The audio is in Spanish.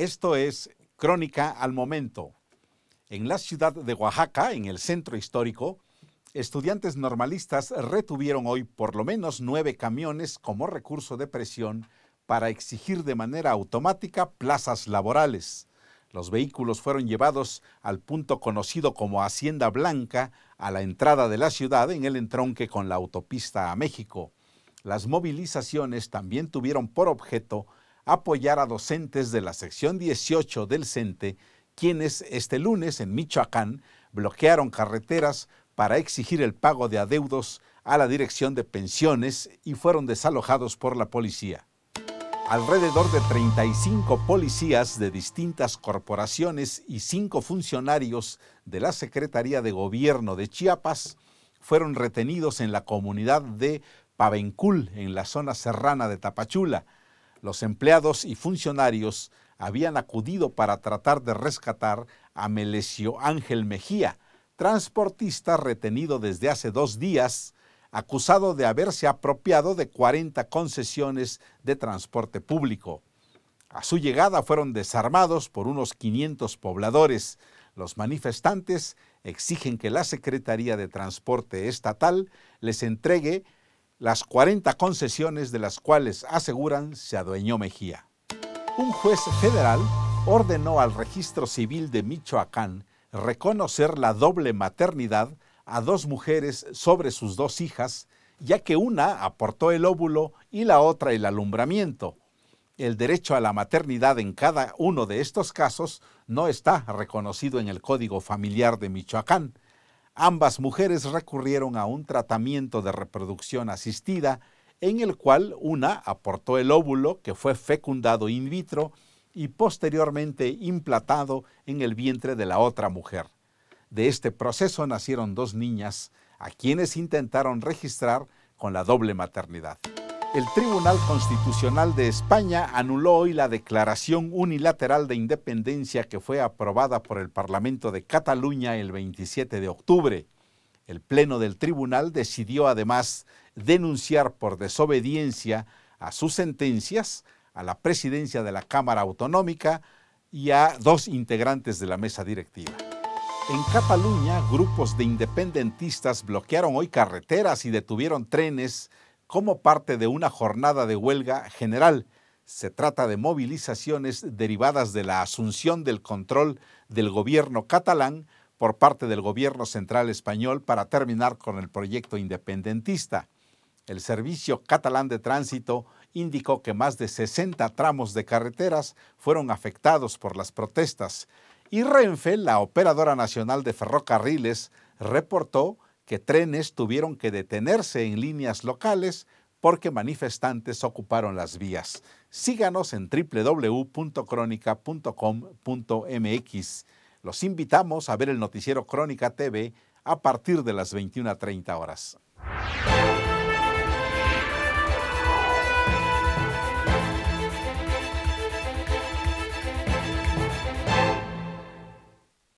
Esto es Crónica al Momento. En la ciudad de Oaxaca, en el centro histórico, estudiantes normalistas retuvieron hoy por lo menos nueve camiones como recurso de presión para exigir de manera automática plazas laborales. Los vehículos fueron llevados al punto conocido como Hacienda Blanca, a la entrada de la ciudad en el entronque con la autopista a México. Las movilizaciones también tuvieron por objeto apoyar a docentes de la sección 18 del CENTE, quienes este lunes en Michoacán bloquearon carreteras para exigir el pago de adeudos a la Dirección de Pensiones y fueron desalojados por la policía. Alrededor de 35 policías de distintas corporaciones y cinco funcionarios de la Secretaría de Gobierno de Chiapas fueron retenidos en la comunidad de Pavencul, en la zona serrana de Tapachula, los empleados y funcionarios habían acudido para tratar de rescatar a Melecio Ángel Mejía, transportista retenido desde hace dos días, acusado de haberse apropiado de 40 concesiones de transporte público. A su llegada fueron desarmados por unos 500 pobladores. Los manifestantes exigen que la Secretaría de Transporte Estatal les entregue las 40 concesiones de las cuales aseguran se adueñó Mejía. Un juez federal ordenó al registro civil de Michoacán reconocer la doble maternidad a dos mujeres sobre sus dos hijas, ya que una aportó el óvulo y la otra el alumbramiento. El derecho a la maternidad en cada uno de estos casos no está reconocido en el Código Familiar de Michoacán, Ambas mujeres recurrieron a un tratamiento de reproducción asistida en el cual una aportó el óvulo que fue fecundado in vitro y posteriormente implantado en el vientre de la otra mujer. De este proceso nacieron dos niñas, a quienes intentaron registrar con la doble maternidad. El Tribunal Constitucional de España anuló hoy la declaración unilateral de independencia que fue aprobada por el Parlamento de Cataluña el 27 de octubre. El Pleno del Tribunal decidió además denunciar por desobediencia a sus sentencias a la presidencia de la Cámara Autonómica y a dos integrantes de la mesa directiva. En Cataluña, grupos de independentistas bloquearon hoy carreteras y detuvieron trenes como parte de una jornada de huelga general. Se trata de movilizaciones derivadas de la asunción del control del gobierno catalán por parte del gobierno central español para terminar con el proyecto independentista. El Servicio Catalán de Tránsito indicó que más de 60 tramos de carreteras fueron afectados por las protestas y Renfe, la operadora nacional de ferrocarriles, reportó que trenes tuvieron que detenerse en líneas locales porque manifestantes ocuparon las vías. Síganos en www.crónica.com.mx. Los invitamos a ver el noticiero Crónica TV a partir de las 21.30 horas.